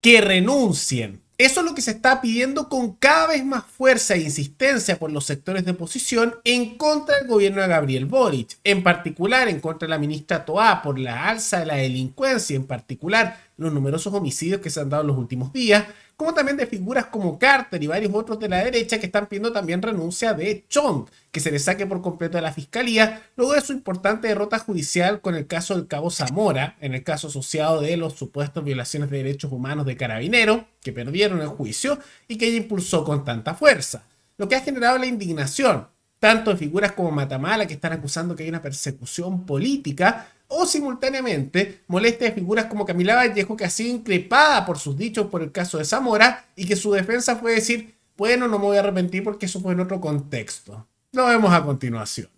que renuncien. Eso es lo que se está pidiendo con cada vez más fuerza e insistencia por los sectores de oposición en contra del gobierno de Gabriel Boric, en particular en contra de la ministra Toá por la alza de la delincuencia, en particular los numerosos homicidios que se han dado en los últimos días, como también de figuras como Carter y varios otros de la derecha que están pidiendo también renuncia de Chong, que se le saque por completo de la fiscalía, luego de su importante derrota judicial con el caso del cabo Zamora, en el caso asociado de los supuestos violaciones de derechos humanos de Carabinero, que perdieron el juicio y que ella impulsó con tanta fuerza, lo que ha generado la indignación, tanto de figuras como Matamala, que están acusando que hay una persecución política, o simultáneamente molestia de figuras como Camila Vallejo, que ha sido increpada por sus dichos por el caso de Zamora y que su defensa fue decir, bueno, no me voy a arrepentir porque eso fue en otro contexto. Lo vemos a continuación.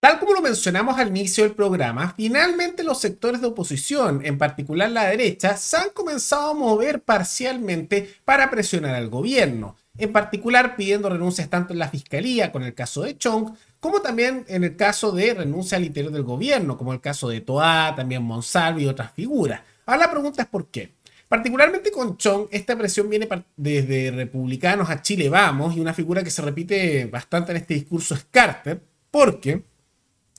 Tal como lo mencionamos al inicio del programa, finalmente los sectores de oposición, en particular la derecha, se han comenzado a mover parcialmente para presionar al gobierno en particular pidiendo renuncias tanto en la Fiscalía, con el caso de Chong, como también en el caso de renuncia al interior del gobierno, como el caso de Toa, también Monsalvo y otras figuras. Ahora la pregunta es por qué. Particularmente con Chong, esta presión viene desde republicanos a Chile Vamos, y una figura que se repite bastante en este discurso es Carter, porque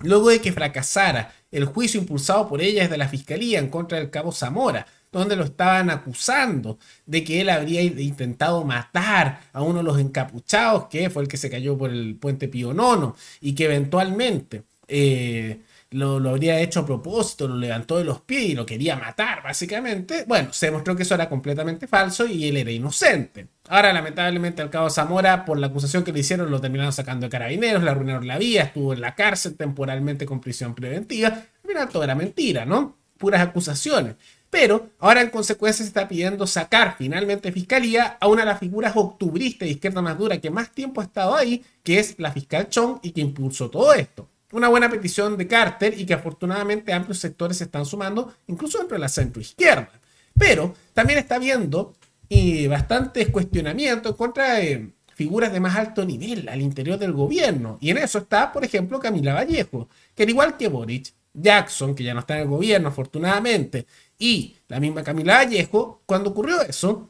luego de que fracasara el juicio impulsado por ella desde la Fiscalía en contra del cabo Zamora, donde lo estaban acusando de que él habría intentado matar a uno de los encapuchados, que fue el que se cayó por el puente Pío Nono, y que eventualmente eh, lo, habría hecho a propósito, lo levantó de los pies y lo quería matar, básicamente. Bueno, se demostró que eso era completamente falso y él era inocente. Ahora, lamentablemente, al cabo Zamora, por la acusación que le hicieron, lo terminaron sacando de carabineros, le arruinaron la vía, estuvo en la cárcel temporalmente con prisión preventiva. Mira, todo era mentira, ¿no? Puras acusaciones. Pero ahora en consecuencia se está pidiendo sacar finalmente Fiscalía a una de las figuras octubristas de izquierda más dura que más tiempo ha estado ahí, que es la fiscal Chong y que impulsó todo esto. Una buena petición de Carter y que afortunadamente amplios sectores se están sumando, incluso dentro de la centro izquierda. Pero también está viendo y eh, bastantes cuestionamientos contra eh, figuras de más alto nivel al interior del gobierno. Y en eso está, por ejemplo, Camila Vallejo, que al igual que Boric, Jackson, que ya no está en el gobierno, afortunadamente, y la misma Camila Vallejo, cuando ocurrió eso,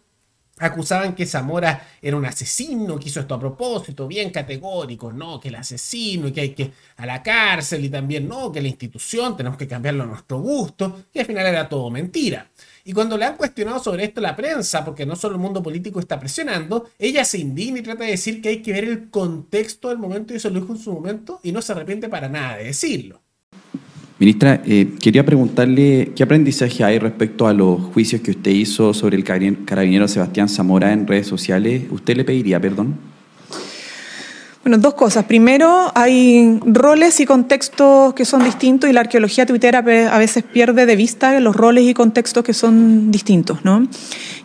acusaban que Zamora era un asesino, que hizo esto a propósito, bien categórico, no, que el asesino y que hay que a la cárcel y también no, que la institución tenemos que cambiarlo a nuestro gusto, y al final era todo mentira. Y cuando le han cuestionado sobre esto la prensa, porque no solo el mundo político está presionando, ella se indigna y trata de decir que hay que ver el contexto del momento y eso lo dijo en su momento y no se arrepiente para nada de decirlo. Ministra, eh, quería preguntarle qué aprendizaje hay respecto a los juicios que usted hizo sobre el carabinero Sebastián Zamora en redes sociales. ¿Usted le pediría perdón? Bueno, dos cosas. Primero, hay roles y contextos que son distintos y la arqueología tuitera a veces pierde de vista los roles y contextos que son distintos, ¿no?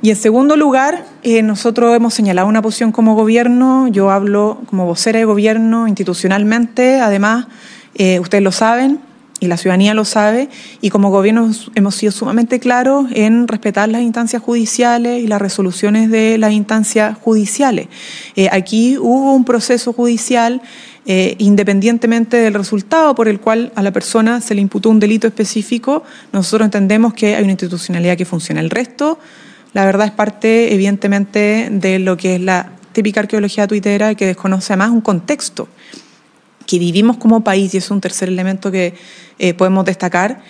Y en segundo lugar, eh, nosotros hemos señalado una posición como gobierno. Yo hablo como vocera de gobierno institucionalmente. Además, eh, ustedes lo saben, y la ciudadanía lo sabe, y como gobierno hemos sido sumamente claros en respetar las instancias judiciales y las resoluciones de las instancias judiciales. Eh, aquí hubo un proceso judicial eh, independientemente del resultado por el cual a la persona se le imputó un delito específico, nosotros entendemos que hay una institucionalidad que funciona. El resto, la verdad, es parte evidentemente de lo que es la típica arqueología tuitera que desconoce más un contexto que vivimos como país, y es un tercer elemento que eh, podemos destacar,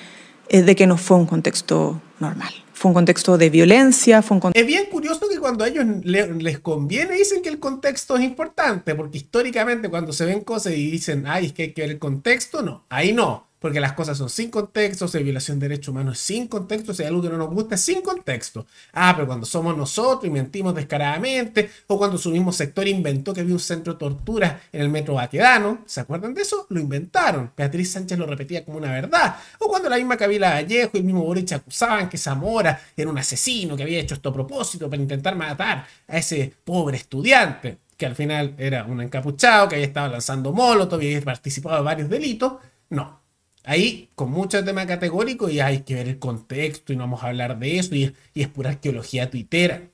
es de que no fue un contexto normal. Fue un contexto de violencia, fue un contexto... Es bien curioso que cuando a ellos les conviene dicen que el contexto es importante, porque históricamente cuando se ven cosas y dicen, ay, es que hay que ver el contexto, no, ahí no porque las cosas son sin contexto, si hay violación de derechos humanos sin contexto, si hay algo que no nos gusta sin contexto. Ah, pero cuando somos nosotros y mentimos descaradamente, o cuando su mismo sector inventó que había un centro de tortura en el metro vaquedano, ¿se acuerdan de eso? Lo inventaron. Beatriz Sánchez lo repetía como una verdad. O cuando la misma Kabila Vallejo y el mismo Boric acusaban que Zamora era un asesino que había hecho esto a propósito para intentar matar a ese pobre estudiante, que al final era un encapuchado, que había estado lanzando molotov y había participado en varios delitos. No, Ahí, con mucho tema categórico, y hay que ver el contexto y no vamos a hablar de eso, y, es pura arqueología tuitera.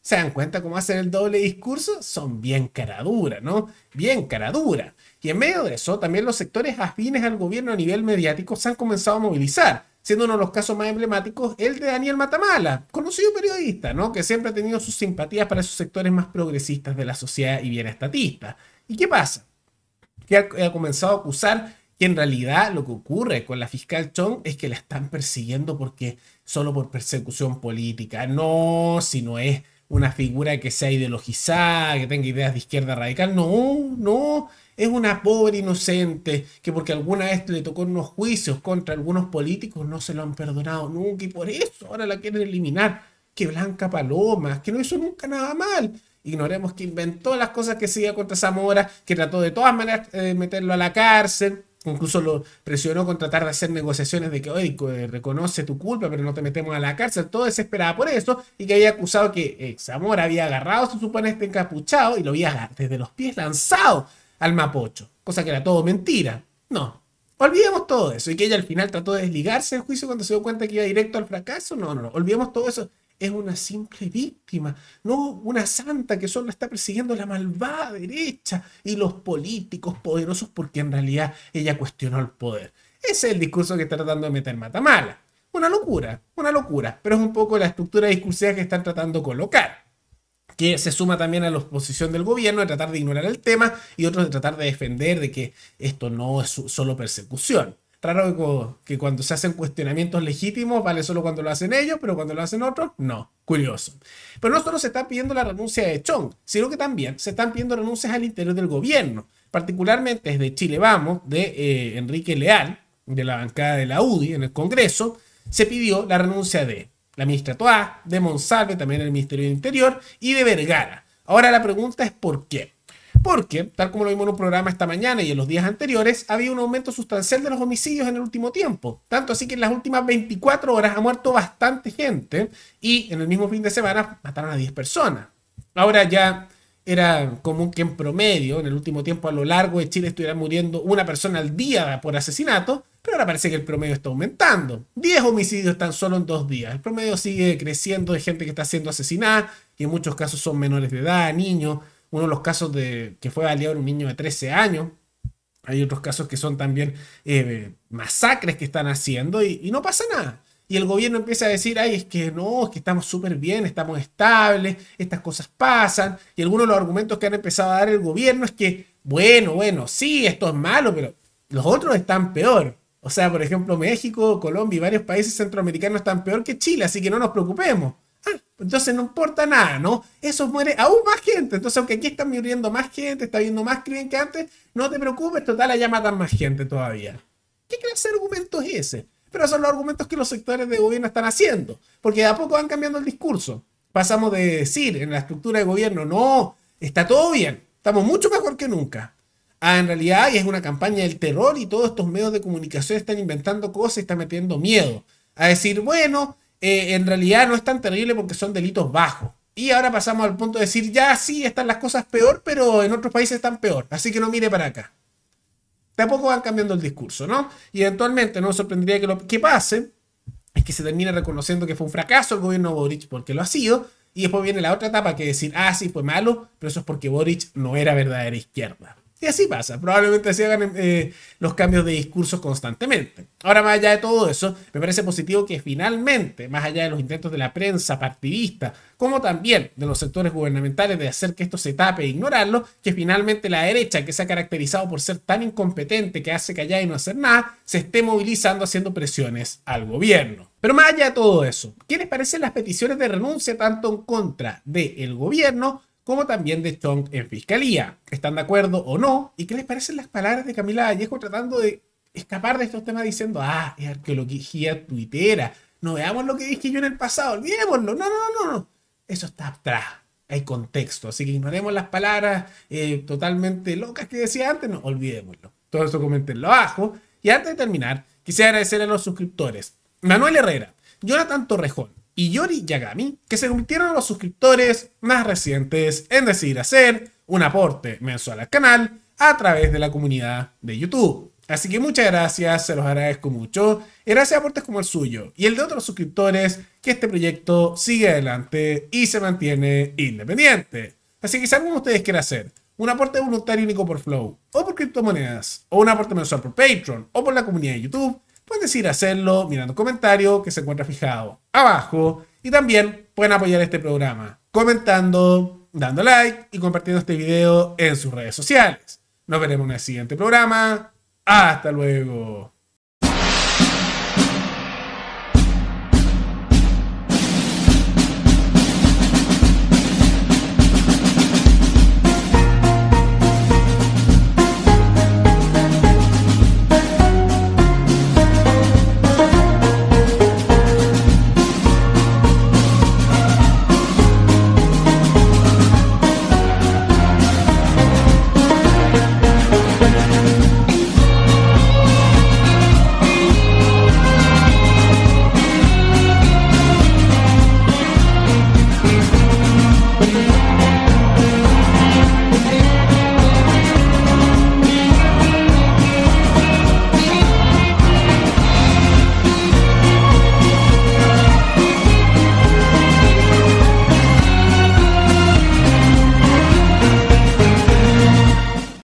¿Se dan cuenta cómo hacen el doble discurso? Son bien caradura, ¿no? Bien cara dura. Y en medio de eso, también los sectores afines al gobierno a nivel mediático se han comenzado a movilizar, siendo uno de los casos más emblemáticos el de Daniel Matamala, conocido periodista, ¿no? Que siempre ha tenido sus simpatías para esos sectores más progresistas de la sociedad y bien estatista. ¿Y qué pasa? Que ha comenzado a acusar que en realidad lo que ocurre con la fiscal Chong es que la están persiguiendo porque solo por persecución política. No, si no es una figura que sea ideologizada, que tenga ideas de izquierda radical. No, no, es una pobre inocente que porque alguna vez le tocó unos juicios contra algunos políticos no se lo han perdonado nunca y por eso ahora la quieren eliminar. Que Blanca Paloma, que no hizo nunca nada mal. Ignoremos que inventó las cosas que seguía contra Zamora, que trató de todas maneras de eh, meterlo a la cárcel Incluso lo presionó con tratar de hacer negociaciones de que, oye, eh, reconoce tu culpa, pero no te metemos a la cárcel. Todo desesperada por eso y que había acusado que Ex eh, Zamora había agarrado, su supone, este encapuchado y lo había desde los pies lanzado al Mapocho. Cosa que era todo mentira. No, olvidemos todo eso. Y que ella al final trató de desligarse del juicio cuando se dio cuenta que iba directo al fracaso. No, no, no. Olvidemos todo eso es una simple víctima, no una santa que solo está persiguiendo la malvada derecha y los políticos poderosos porque en realidad ella cuestionó el poder. Ese es el discurso que está tratando de meter Matamala. Una locura, una locura, pero es un poco la estructura discursiva que están tratando de colocar que se suma también a la oposición del gobierno de tratar de ignorar el tema y otros de tratar de defender de que esto no es solo persecución. Raro que cuando se hacen cuestionamientos legítimos, vale solo cuando lo hacen ellos, pero cuando lo hacen otros, no. Curioso. Pero no solo se está pidiendo la renuncia de Chong, sino que también se están pidiendo renuncias al interior del gobierno, particularmente desde Chile Vamos, de eh, Enrique Leal, de la bancada de la UDI en el Congreso, se pidió la renuncia de la ministra Toa de Monsalve, también el Ministerio del Interior, y de Vergara. Ahora la pregunta es por qué porque, tal como lo vimos en un programa esta mañana y en los días anteriores, había un aumento sustancial de los homicidios en el último tiempo. Tanto así que en las últimas 24 horas ha muerto bastante gente y en el mismo fin de semana mataron a 10 personas. Ahora ya era común que en promedio, en el último tiempo a lo largo de Chile estuviera muriendo una persona al día por asesinato, pero ahora parece que el promedio está aumentando. 10 homicidios tan solo en dos días. El promedio sigue creciendo de gente que está siendo asesinada, y en muchos casos son menores de edad, niños, uno de los casos de que fue baleado un niño de 13 años. Hay otros casos que son también eh, masacres que están haciendo y, y no pasa nada. Y el gobierno empieza a decir, ay, es que no, es que estamos súper bien, estamos estables, estas cosas pasan. Y algunos de los argumentos que han empezado a dar el gobierno es que, bueno, bueno, sí, esto es malo, pero los otros están peor. O sea, por ejemplo, México, Colombia y varios países centroamericanos están peor que Chile, así que no nos preocupemos. Entonces no importa nada, ¿no? Eso muere aún más gente. Entonces, aunque aquí están muriendo más gente, está viendo más crimen que antes, no te preocupes, total, allá matan más gente todavía. ¿Qué clase de argumento es ese? Pero son los argumentos que los sectores de gobierno están haciendo, porque de a poco van cambiando el discurso. Pasamos de decir en la estructura de gobierno, no, está todo bien, estamos mucho mejor que nunca. a en realidad es una campaña del terror y todos estos medios de comunicación están inventando cosas y están metiendo miedo. A decir, bueno, eh, en realidad no es tan terrible porque son delitos bajos. Y ahora pasamos al punto de decir, ya sí, están las cosas peor, pero en otros países están peor, así que no mire para acá. Tampoco van cambiando el discurso, ¿no? Y eventualmente no me sorprendería que lo que pase es que se termine reconociendo que fue un fracaso el gobierno de Boric porque lo ha sido, y después viene la otra etapa que decir, ah, sí, fue malo, pero eso es porque Boric no era verdadera izquierda. Y así pasa. Probablemente así hagan eh, los cambios de discursos constantemente. Ahora, más allá de todo eso, me parece positivo que finalmente, más allá de los intentos de la prensa partidista, como también de los sectores gubernamentales de hacer que esto se tape e ignorarlo, que finalmente la derecha, que se ha caracterizado por ser tan incompetente que hace callar y no hacer nada, se esté movilizando haciendo presiones al gobierno. Pero más allá de todo eso, ¿qué les parecen las peticiones de renuncia tanto en contra del gobierno como también de Chong en fiscalía. ¿Están de acuerdo o no? ¿Y qué les parecen las palabras de Camila Vallejo tratando de escapar de estos temas diciendo, ah, es arqueología tuitera, no veamos lo que dije yo en el pasado, olvidémoslo, no, no, no, no, eso está atrás, hay contexto, así que ignoremos las palabras eh, totalmente locas que decía antes, no, olvidémoslo. Todo eso comentenlo abajo. Y antes de terminar, quisiera agradecer a los suscriptores. Manuel Herrera, Jonathan Torrejón, y Yori Yagami, que se convirtieron en los suscriptores más recientes en decidir hacer un aporte mensual al canal a través de la comunidad de YouTube. Así que muchas gracias, se los agradezco mucho. Y gracias a aportes como el suyo y el de otros suscriptores que este proyecto sigue adelante y se mantiene independiente. Así que si alguno de ustedes quiere hacer un aporte voluntario único por Flow o por criptomonedas o un aporte mensual por Patreon o por la comunidad de YouTube, pueden decir hacerlo mirando comentario que se encuentra fijado abajo. Y también pueden apoyar este programa comentando, dando like y compartiendo este video en sus redes sociales. Nos veremos en el siguiente programa. Hasta luego.